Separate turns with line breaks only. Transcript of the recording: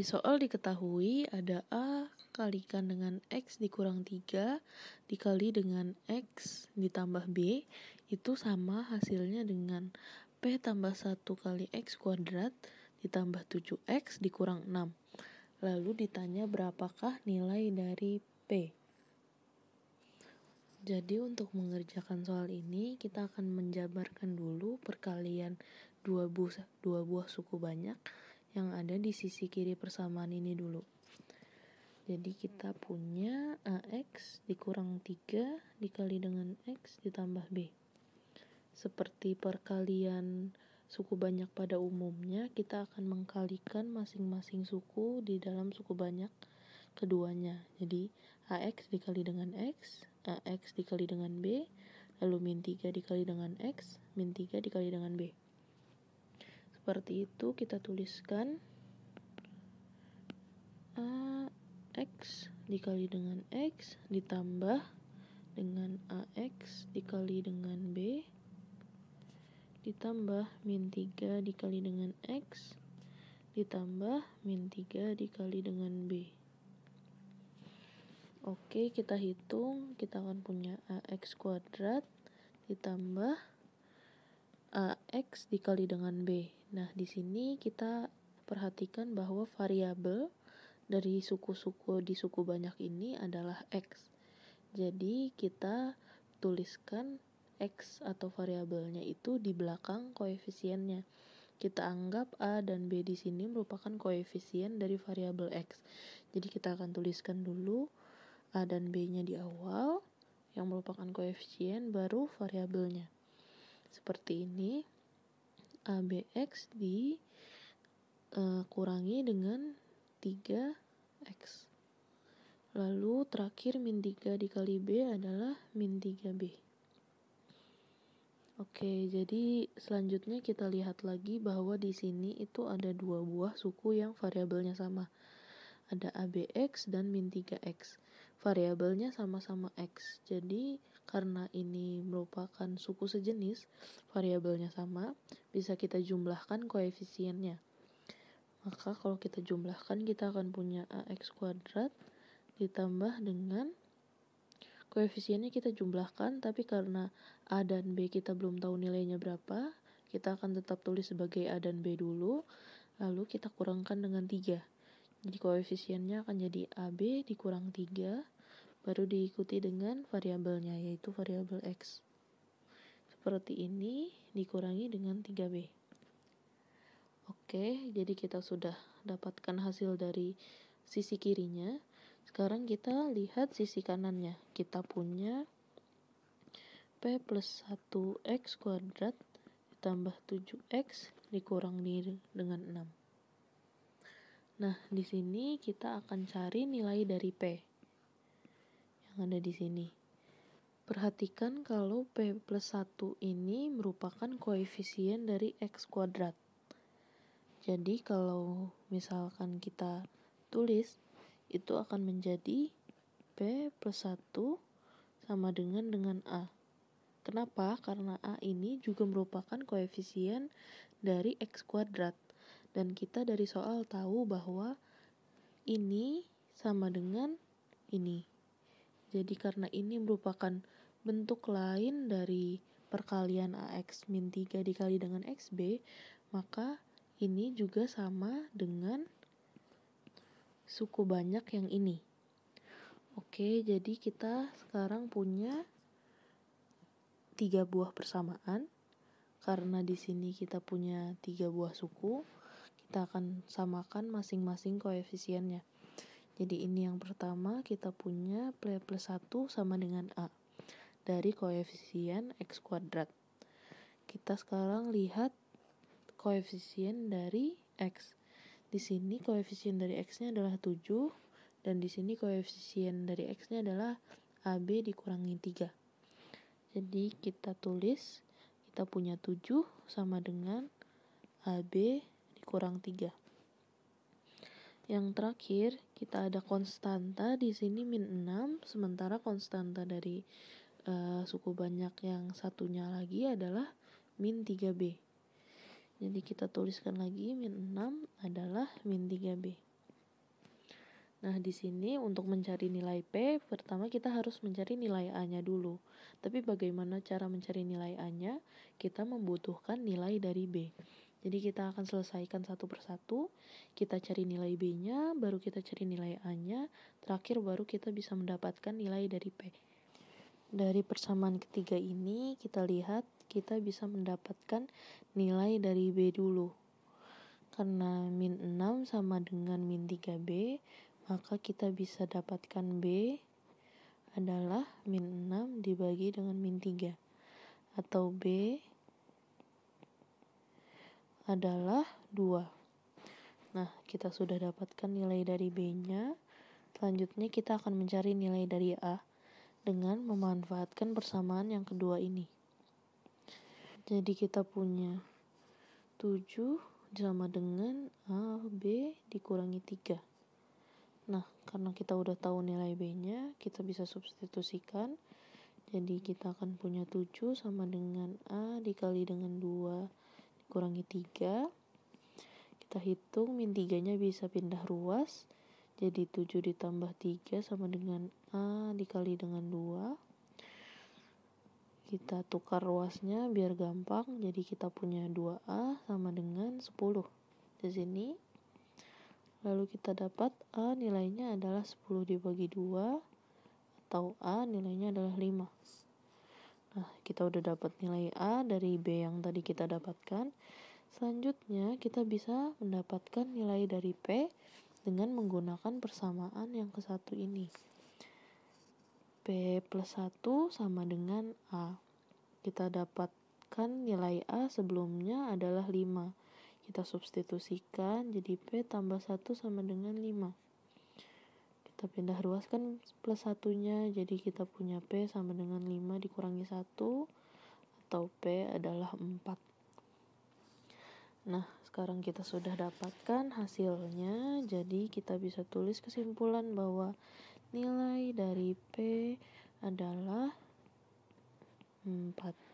Dari soal diketahui ada A kalikan dengan X dikurang 3 dikali dengan X ditambah B itu sama hasilnya dengan P tambah 1 kali X kuadrat ditambah 7X dikurang 6. Lalu ditanya berapakah nilai dari P. Jadi untuk mengerjakan soal ini kita akan menjabarkan dulu perkalian dua buah, dua buah suku banyak yang ada di sisi kiri persamaan ini dulu jadi kita punya AX dikurang 3 dikali dengan X ditambah B seperti perkalian suku banyak pada umumnya kita akan mengkalikan masing-masing suku di dalam suku banyak keduanya jadi AX dikali dengan X AX dikali dengan B lalu min 3 dikali dengan X min 3 dikali dengan B seperti itu kita tuliskan AX dikali dengan X ditambah dengan AX dikali dengan B ditambah min 3 dikali dengan X ditambah min 3 dikali dengan B Oke kita hitung kita akan punya AX kuadrat ditambah AX dikali dengan B. Nah, di sini kita perhatikan bahwa variabel dari suku-suku di suku banyak ini adalah X. Jadi, kita tuliskan X atau variabelnya itu di belakang koefisiennya. Kita anggap A dan B di sini merupakan koefisien dari variabel X. Jadi kita akan tuliskan dulu A dan B-nya di awal, yang merupakan koefisien, baru variabelnya seperti ini ABX dikurangi e, uh, dengan 3X lalu terakhir min 3 dikali B adalah min 3B Oke, jadi selanjutnya kita lihat lagi bahwa di sini itu ada dua buah suku yang variabelnya sama. Ada ABX dan min 3X. Variabelnya sama-sama X. Jadi karena ini merupakan suku sejenis, variabelnya sama, bisa kita jumlahkan koefisiennya. Maka kalau kita jumlahkan kita akan punya AX kuadrat ditambah dengan koefisiennya kita jumlahkan tapi karena A dan B kita belum tahu nilainya berapa, kita akan tetap tulis sebagai A dan B dulu, lalu kita kurangkan dengan 3. Jadi koefisiennya akan jadi AB dikurang 3 baru diikuti dengan variabelnya yaitu variabel x. Seperti ini dikurangi dengan 3b. Oke, jadi kita sudah dapatkan hasil dari sisi kirinya. Sekarang kita lihat sisi kanannya. Kita punya P plus 1X kuadrat ditambah 7X dikurangi dengan 6. Nah, di sini kita akan cari nilai dari P yang ada di sini. Perhatikan kalau P plus 1 ini merupakan koefisien dari X kuadrat. Jadi kalau misalkan kita tulis, itu akan menjadi P plus 1 sama dengan dengan A. Kenapa? Karena A ini juga merupakan koefisien dari X kuadrat. Dan kita dari soal tahu bahwa ini sama dengan ini. Jadi karena ini merupakan bentuk lain dari perkalian AX min 3 dikali dengan XB, maka ini juga sama dengan suku banyak yang ini. Oke, jadi kita sekarang punya tiga buah persamaan. Karena di sini kita punya tiga buah suku, kita akan samakan masing-masing koefisiennya. Jadi ini yang pertama kita punya P plus 1 sama dengan A dari koefisien X kuadrat. Kita sekarang lihat koefisien dari X. Di sini koefisien dari X-nya adalah 7 dan di sini koefisien dari X-nya adalah AB dikurangi 3. Jadi kita tulis kita punya 7 sama dengan AB dikurang 3. Yang terakhir, kita ada konstanta di sini min 6, sementara konstanta dari uh, suku banyak yang satunya lagi adalah min 3B. Jadi kita tuliskan lagi min 6 adalah min 3B. Nah, di sini untuk mencari nilai P, pertama kita harus mencari nilai A-nya dulu. Tapi bagaimana cara mencari nilai A-nya? Kita membutuhkan nilai dari B. Jadi kita akan selesaikan satu persatu, kita cari nilai B-nya, baru kita cari nilai A-nya, terakhir baru kita bisa mendapatkan nilai dari P. Dari persamaan ketiga ini, kita lihat kita bisa mendapatkan nilai dari B dulu. Karena min 6 sama dengan min 3B, maka kita bisa dapatkan B adalah min 6 dibagi dengan min 3 atau B adalah 2. Nah, kita sudah dapatkan nilai dari B-nya. Selanjutnya kita akan mencari nilai dari A dengan memanfaatkan persamaan yang kedua ini. Jadi kita punya 7 sama dengan A, B dikurangi 3. Nah, karena kita udah tahu nilai B-nya, kita bisa substitusikan. Jadi kita akan punya 7 sama dengan A dikali dengan 2 kurangi 3 kita hitung min 3 nya bisa pindah ruas jadi 7 ditambah 3 sama dengan A dikali dengan 2 kita tukar ruasnya biar gampang jadi kita punya 2A sama dengan 10 di sini lalu kita dapat A nilainya adalah 10 dibagi 2 atau A nilainya adalah 5 Nah, kita udah dapat nilai A dari B yang tadi kita dapatkan. Selanjutnya, kita bisa mendapatkan nilai dari P dengan menggunakan persamaan yang ke satu ini. P plus 1 sama dengan A. Kita dapatkan nilai A sebelumnya adalah 5. Kita substitusikan jadi P tambah 1 sama dengan 5 kita pindah ruas kan plus satunya jadi kita punya P sama dengan 5 dikurangi 1 atau P adalah 4 nah sekarang kita sudah dapatkan hasilnya jadi kita bisa tulis kesimpulan bahwa nilai dari P adalah 4